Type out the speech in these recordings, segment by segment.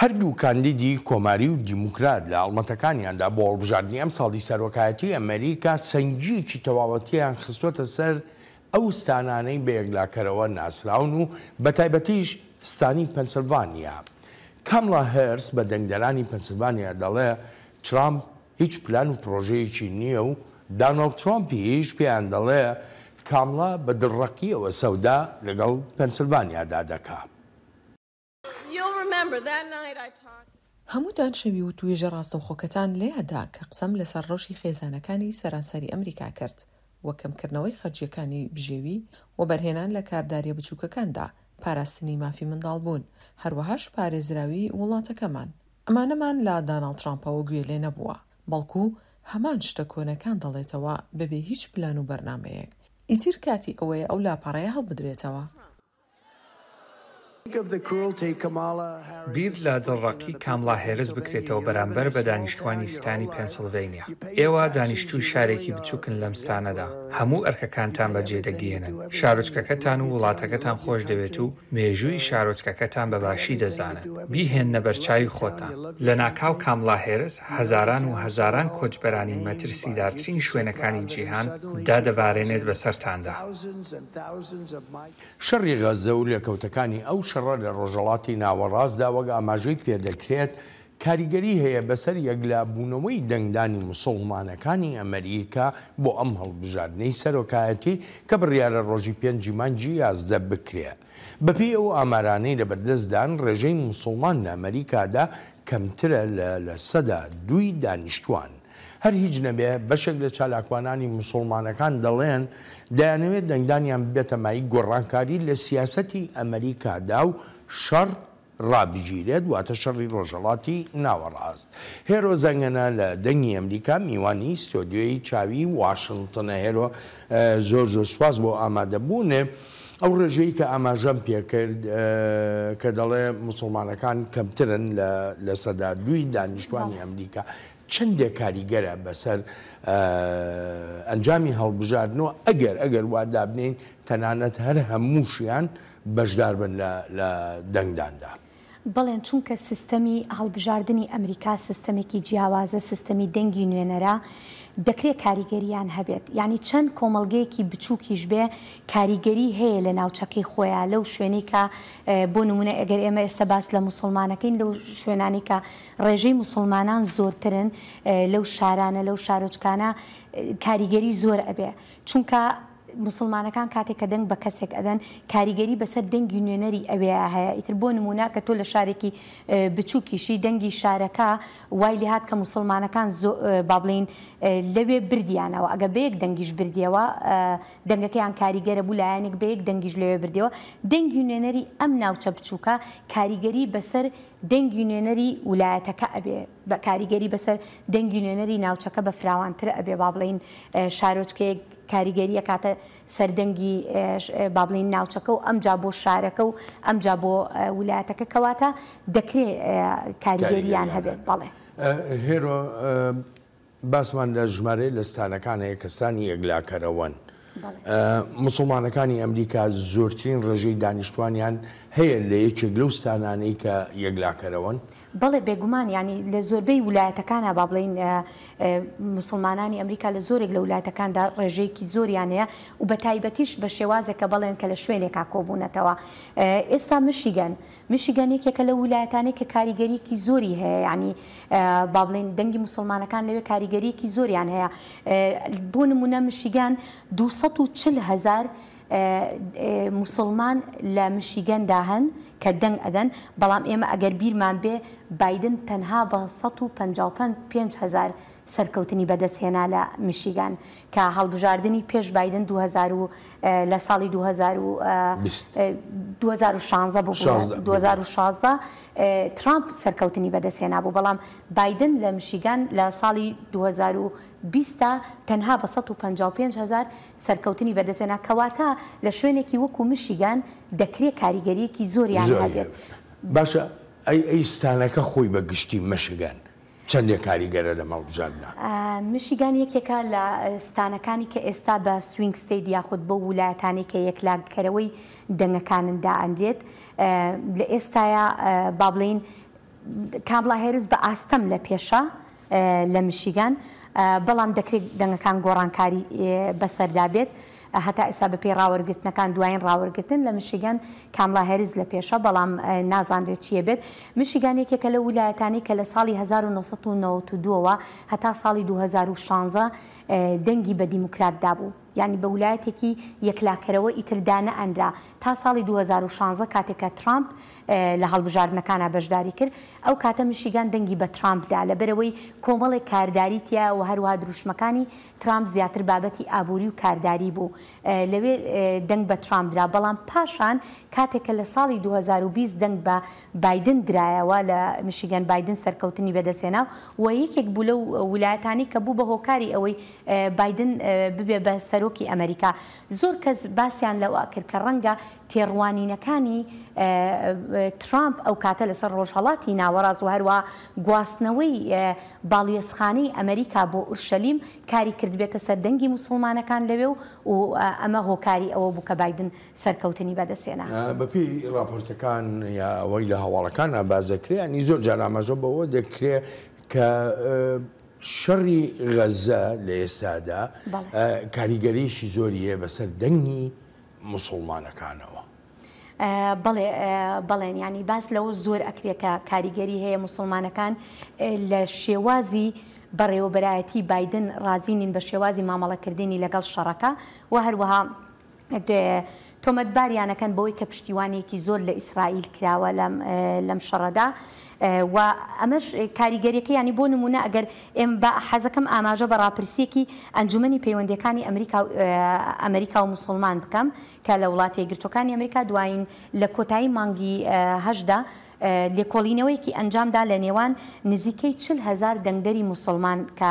هەردوو کاندیدی کۆماری و دیموکرات لە ئەڵمەتەکانیاندا بۆ هەڵبژاردننی ئەم ساڵی سەرۆکایەتی ئەمریکا سنجیکی تەواوەتیان خستوتە سەر ئەو ستانانەی بەیەگلاکەرەوە ناسراون و بە تایبەتیش ستانی پەنسلڤانیا. کاملا هەرس بە دەنگدەرانی پەنسلڤانیا دەڵێ ترامپ هیچ پلان و پرۆژەیەکی نییە و دانڵ ترۆمپی هیچ پێیان دەڵێ کاملا بە دڕەکیەوە سەودا لەگەڵ پەنسلڤانیادا دەکات. هەمووتان شەوی و توێژە ڕاستەوخۆکەتان لێهدا کە قسەم لەسەر ڕۆشی خێزانەکانی سەرانسەری ئەمریکا کرد وە کەمکردنەوەی خەرجیەکانی بژێوی و بەرهێنان لە کارداریە بچووکەکاندا پاراستنی مافی منداڵ بوون هەروەهاش پارێزراوی وڵاتەکەمان ئەمانەمان لا داناڵ ترامپەوە گوێ لێ نەبووە بەڵکو هەمان شتە کۆنەکان دەڵێتەوە بەبێ هیچ پلان و بەرنمەیەک ئیتر کاتی ئەوەیە ئەو لاپەڕەیە هەڵ بدرێتەوە بیر لە دڵڕقی کاملا هێرز بکرێتەوە بەرامبەر بە دانیشتوانی ستانی پێنسلڤینیا ئێوە دانیشتوی شارێکی بچووکن لەمستانەدا هەموو ئەرکەکانتان بەجێدەگیێنن شارۆچکەکەتان و وڵاتەکەتان خۆش دەوێت و مێژووی شارۆچکەکەتان بەباشی دەزانن بیهێنە بەرچاوی خۆتان لە ناکاو کاملا هێرس هەزاران و هەزاران کۆچبەرانی مەترسیدارترین شوێنەکانی جیهان دادەبارێنێت بە سەراندا شەڕی غەزە و لێکەوتەکانی ئەو شەڕە لە ڕۆژەڵاتی ناوەڕاستدا وەک ئاماژوی پێدەکرێت کاریگەری هەیە بەسەر یەکلابوونەوەی دەنگدانی مسلڵمانەکانی ئەمریکا بۆ ئەم هەڵبژاردنەی سەرۆکایەتی کە بڕیاە ڕۆژی پێنجیمانجی یازدە بکرێ. بەپی ئەو ئامارانەی لە بەردەستدان ڕێژەی مسلمان لە ئەمریکادا کەمترە لە سەدا دوی دانیشتوان. هەر هیچ نەبێ بەشێک لە چالاکوانانی مسلمانەکان دەڵێن دەیانەوێت دەنگدانیان بێتەمایی گۆڕانکاری لە سیاسەتی ئەمریکادا و شەڕ ڕابژیرێت واتە شەڕی ڕۆژەڵاتی ناوەڕاست. هێرۆ زەنگەنە لە دەنگی ئەمریکا میوانی سۆدیۆی چاوی واشنگتنە هێرۆ زۆر زۆر سپاس بۆ ئامادەبوونێ. ئەو ڕێژەی کە ئاماژەم پێکرد کە دەڵێ مسلمانەکان کەمترن لە سەدا دووی دانیشتوانی ئەمریکا چندێک کاریگەرە بەسەر ئەنجامی هەڵبژاردنەوە ئەگەر ئەگەر وادابنین تەنانەت هەر هەمووشیان بەشدار بن لە دەنگداندا. بڵێن چونکە سیستەمی هەڵبژاردننی ئەمریکا سیستەمێکی جیاوازە سیستەمی دەنگی نوێنەرە دەکرێت کاریگەریان هەبێت ینی چەند کۆمەلگەیەکی بچووکیش بێ کاریگەری هەیە لە ناوچەکەی خۆیان لەو شوێنێکە بۆ نمونە ئەگەر ئێمە ئێستا باس لە مسلمانەکەین لەو شوێنانێکە ڕێژەی مسلمانان زۆرترن لەو شارانە لەو شارۆچکانە کاریگەری زۆر ئەبێ چونکە مسلمانەکان کاتێک کە دەنگ بە کەسێک ئەدەن کاریگەری بەسەر دەنگی نوێنەری ئەوەیە هەیە ئیتر بۆ نمونا کە تۆ لە شارێکی بچووکیشی دەنگی شارەکە وای لێ هاات کە مسلمانەکان با بڵین لەوێ بردیانەوە ئەگە بەیەک دەنگیش بردیەوە دەنگەکەیان کاریگەرە بوو لایەنێک بەیەک دەنگیش لێوێ بردیەوە دەنگی نوێنەری ئەم ناوچە بچووکە کاریگەری بەسەر دەنگی نوێنەری ویلایەتەکە ئەبێ بە کاریگەری بەسەر دەنگی نوێنەری ناوچەکە بە فراوانتر ئەبێ با بڵین شارۆچکەیەک کاریگەریە کاتە سەردەنگی بابلین ناوچەکە و ئەمجا بۆ شارەکە و ئەمجا بۆ ویلایەتەکە کەواتە دەکرێت کاریگەریان هەبێت بەڵێ هێرۆ باسمان لە ژمارە لەستانەکان هەیە کەستانی ئەگلاکەرەوەن مسلمانەکانی ئەمریکا زۆرترین ڕێژەی دانیشتوانیان هەیە لە یەکێک لەو ستانانەی کە یەکلاکەرەوەن. بەڵێ بێگومان ینی لە زۆربەی ویلایەتەکانە با بڵین مسلمانانی ئەمریکا لە زۆرێک لە ویلایەتەکاندا ڕێژەیەکی زۆریانەیە و بە تایبەتیش بە شێوازەکە بڵێن کە لە شوێنێکا کۆبوونەتەوە ئێستا مشیگەن مشیگەن یەکێکە لە ویلایەتانی کە کاریگەریکی زۆری هەیە ینی با بڵین دەنگی مسلمانەکان لەوێ کاریگەریکی زۆریان هەیە بۆ نمونە مشیگان 240 هزار مسلمان لە مشیگەندا هەن کە دەنگ ئەدەن بەڵام ئێمە ئەگەر بیرمان بێ بادن تەنها بە 1550هزار سەرکەوتنی بەدەستهێنا لە میشیگان کە هەڵبژاردننی پێش بادن لە ساڵی 2016 ترامپ سەرکەوتنی بەدەستهێنا بوو بەڵام بادن لە میشیگان لە ساڵی 2020 تەنها بە 1550هزار سەرکەوتنی بەدەستێنا کەواتە لە شوێنێکی وەکو میشیگان دەکرێت کاریگەریەکی زۆریان هەبێت باشە ئەی ئەیستانەکە خۆی بە گشتی مەشگان چەندێک کاریگەرە لە مەڵبژاننا مشیگان یەکێکە لە ستانەکانی کە ئێستا بە سوینگ ستید یاخود بە ویلایەتانی کە یەکلاکەرەوەی دەنگەکانندا ئەندێت لە ئێستاە با بڵین کابلا هێرز بە ئاستەم لە پێشە لە مشیگان بەڵام دەکرێت دەنگەکان گۆڕانکاری بەسەردابێت. هەتا ئێستا بە پێی ڕاوەرگتنەکان دوایین ڕاوەرگتن لە مشیگەن کاملا هەرز لە پێشە بەڵام نازانرێت چیە بێت مشیگان یەکێکە لە ویلایەتانی کە لە ساڵی 1992ەوە هەتا ساڵی 2016 دەنگی بە دیموکرات دابوو ینی بە ویلایەتێکی یەکلاکەرەوە ئیتردانە ئەندرا تا ساڵی 2016 کاتێکە ترامپ لە هەڵبژاردنەکانە بەشداری کرد ئەو کاتە میشیگان دەنگی بە ترامپدا لەبەرەوەی کۆمەڵێک کارداری تیا و هەروها دروشمەکانی ترامپ زیاتر بابەتی ئابووری و کارداری بوو لەوێ دەنگ بە ترامپدرا بەڵام پاشان کاتێکە لە ساڵی 2020 دەنگ بە بادن درایەوە لە میشیگەن بادن سەرکەوتنی بەدەسێنا و یەکێک بوو لەو ویلایەتانی کە بوو بە هۆکاری ئەوەی بادن ببێ بە سەر سەرۆکی ئەمریکا زۆر کەس باسییان لەوە کرد کە ڕەنگە تێڕوانینەکانی ترامپ ئەو کاتە لەسەر ڕۆژهڵاتی ناوەڕاز و هەروە گواستنەوەی باڵیێسخانەی ئەمریکا بۆ ئورشەلیم کاری کردبێتە سەردەنگی مسلمانەکان لەوێ و ئەمە هۆکاری ئەوە بووکە بادن سەرکەوتنی بەدەسێنا بەپی راپۆرتەکان یا ئەوەی لە هەواڵەکانە بازەکرێنی زۆر جارامەژە بەوە دەکرێت کە شەڕی غەزە لە ئێستادا کاریگەریشی زۆری هەیە بەسەر دەنگی مسلمانەکانەوە. بڵێ بڵێن ینی باس لەوە زۆر ئەکرێکە کاریگەری هەیە مسلمانەکان لە شێوازی بەڕێوەبەرایەتی بادن رازینین بە شێوازی مامەڵەکردنی لەگەڵ شەڕەکە و هەروەها تۆمەتباریانەکەن بەوەی کە پشتیوانێکی زۆر لە ئیسرائیل کراوە لەم شەڕەدا و ئەمەش کاریگەریەکە ینی بۆ نمونە ئەگەر ئێم بە حەزەکەم ئاماژە بە ڕاپرسێکی ئەنجومی پەیوەندەکانی ئەمریکا و مسلمان بکەم کە لە وڵاتی گرتوەکانی ئەمریکا دوایین لە کۆتایی مانگی هەشدا لێکۆڵینەوەیکی ئەنجامدا لە نێوان نزیکەی چل هزار دەنگدەری مسلمان کە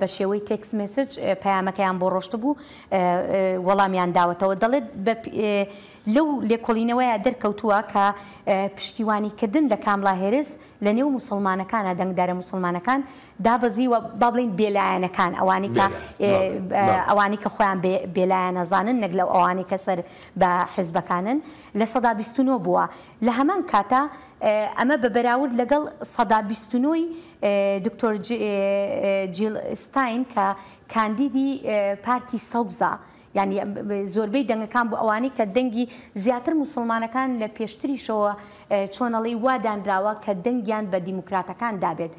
بە شێوەی تێکس مسج پەیامەکەیان بۆ ڕۆشت بوو وەڵامیان داوەتەوە دەڵێت لەو لێکۆڵینەوەیە دەرکەوتووە کە پشتیوانی کردن لە کاملا هێرس لە نێو مسلمانەکانە دەنگدارە مسلمانەکان دابزیوە با بڵین بێلایەنەکان ئەوانی کە ئەوانی کە خۆیان بێلایەنەزانن نەک لەو ئەوانی کە سەر بە حزبەکانن لە سەدا بیستنەوە بووە لە هەمان کاتە ئەمە بە بەراورد لەگەڵ سەدا بیستنەوەی دکتۆر جیلستاین کە کاندیدی پارتی سەوبزە. ینی زۆربەی دەنگەکان بۆ ئەوانی کە دەنگی زیاتر مسلمانەکان لە پێشتریشەوە چۆنەڵی وادانراوە کە دەنگیان بە دیموکراتەکان دابێت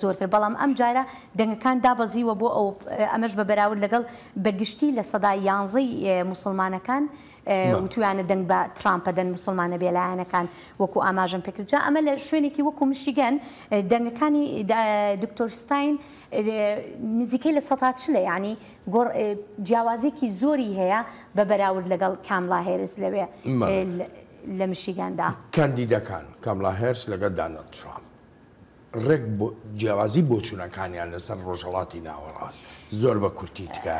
زۆرتر بەڵام ئەم جارە دەنگەکان دابەزیوە بۆ ئەو ئەمەش بە بەراورد لەگەڵ بەگشتی لە سەدای یانزەی مسلمانەکان وتوانە دەنگ بە ترامپەدەن مسلمانە بێلایەنەکان وەکو ئاماژم پێکردجا ئەمە لە شوێنێکی وەکو مشیگەن دەنگەکانی دکتۆرستین نزیکەی لە سەتا چلە ینی جیاوازێکی زۆری هەیە بە بەراورد لەگەڵ کاملا هێرز لەوێ لە مشیگەندا کاندیدەکان کاملا هەرس لەگە دانە ترامپ ڕێک جیاوازی بۆچوونەکانیان لەسەر ڕۆژهڵاتی ناوەڕاست زۆر بە کورتی تکە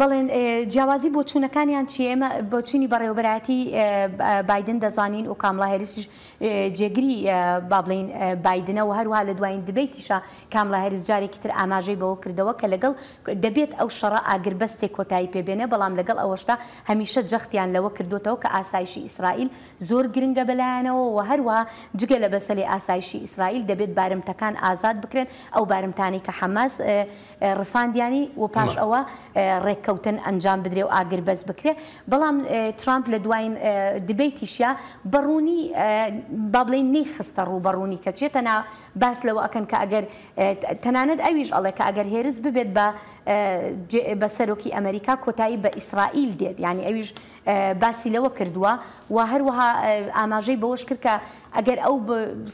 بڵێن جیاوازی بۆچوونەکانیان چی ئێمە بۆچوونی بەڕێوبەتی بادن دەزانین و کاملا هەریسیش جێگری با بڵین بادنەوە هەروها لە دوایین دبیتیشە کاملا هەریس جارێکی تر ئاماژەی بەوە کردەوە کە لەگەڵ دەبێت ئەو شەڕە ئاگربەستێ کۆتایی پێبێنە بەڵام لەگەڵ ئەوەشتا هەمیشە جەختیان لەوە کردوتەوە کە ئاسایشی ئیسرائیل زۆر گرنگە بەلایەنەوە و هەروە جگە لە بەسەلی ئاسایشی ئیسرائیل دەبێت بارمتەکە کۆمەڵەکان ئازاد بکرێن ئەو بارمتانی کە حەماس ڕفاندیانی و پاش ئەوە ڕێککەوتن ئەنجام بدرێ و ئاگر بەس بکرێ بەڵام ترامپ لە دوایین دبیتیشیا بەڕوونی با بڵێن نەیخستە ڕوو بەڕوونی کەچێتەنا باس لەوە ئەکەن کە ئەگەر تەنانەت ئەویش ئەڵێ کە ئەگەر هێرز ببێت بە بە سەرۆکی ئەمریکا کۆتایی بە ئیسرائیل دێت ینی ئەویش باسی لەوە کردووە و هەروەها ئاماژەی بەوەش کرد کە ئەگەر ئەو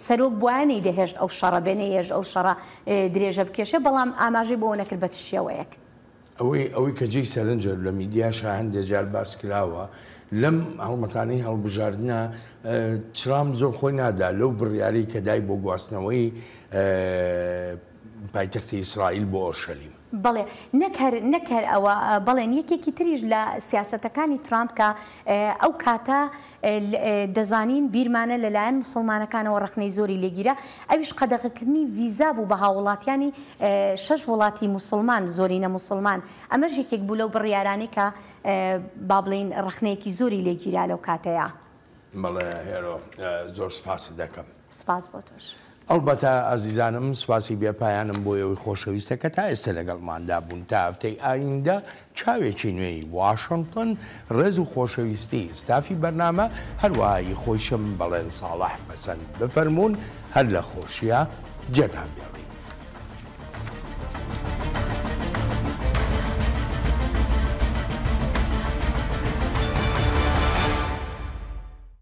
سەرۆک بوانەی دەهێشت ئەو شەڕە بێنێژ ئەو شەڕە درێژە بکێشە بەڵام ئاماژەی بۆ نەکرد بە شێوەیەک ئەوەی ئەوەی کە جێی سەرنجەر لە میدیاش هەندێجار باس کراوە لەم هەڵمەتانەی هەڵبژاردنە چرام زۆر خۆی نادا لەو بڕیاری کە دای بۆ گواستنەوەی پایتەختی ئیسرائیل بۆ ئۆشەلیم بڵێ نەکەر ئەوە بڵێن یەکێکی تریش لە سیاستەکانی ترامپکە ئەو کاتە دەزانین بیرمانە لەلایەن مسلمانەکانەوە ڕخنەی زۆری لێگیرە ئەویش قەدەغەکردنی ڤیزا بوو بە هاوڵاتیانی شەش وڵاتی مسلمان زۆرینە مسلمان ئەمەش یەکێک بوو لەو بڕیارانەی کە با بڵین ڕخنەیەکی زۆری لێگیرا لەو کاتەیە بڵێ هێرۆ زۆر سپاسی دەکەم سپاس بۆ تۆش. ئەلبەتە ئازیزانم سواسی بێپایانم بۆ ئەوی خۆشەویستەکە تا ئێستا لەگەڵماندا بوون تا هەفتەی ئایندا چاوێکی نوێی واشنگتن ڕێز و خۆشەویستی ستافی بەرنامە هەروایی خۆشم بەڵێن ساڵاح بەسەند بفەرمونون هەر لە خۆشیە جێتان بێڵی